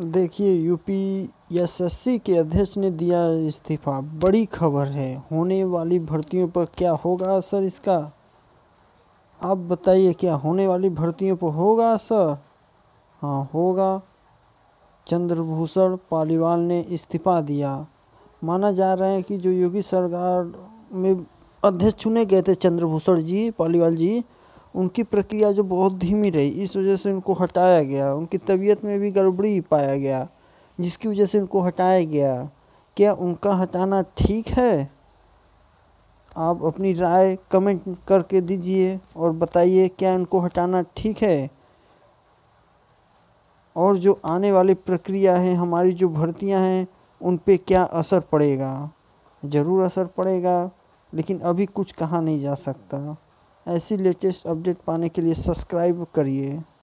देखिए यूपीएसएससी के अध्यक्ष ने दिया इस्तीफा बड़ी खबर है होने वाली भर्तियों पर क्या होगा असर इसका आप बताइए क्या होने वाली भर्तियों पर होगा असर हाँ होगा चंद्रभूषण पालीवाल ने इस्तीफा दिया माना जा रहा है कि जो योगी सरकार में अध्यक्ष चुने गए थे चंद्रभूषण जी पालीवाल जी उनकी प्रक्रिया जो बहुत धीमी रही इस वजह से उनको हटाया गया उनकी तबीयत में भी गड़बड़ी पाया गया जिसकी वजह से उनको हटाया गया क्या उनका हटाना ठीक है आप अपनी राय कमेंट करके दीजिए और बताइए क्या इनको हटाना ठीक है और जो आने वाली प्रक्रिया है हमारी जो भर्तियां हैं उन पे क्या असर पड़ेगा ज़रूर असर पड़ेगा लेकिन अभी कुछ कहा नहीं जा सकता ऐसी लेटेस्ट अपडेट पाने के लिए सब्सक्राइब करिए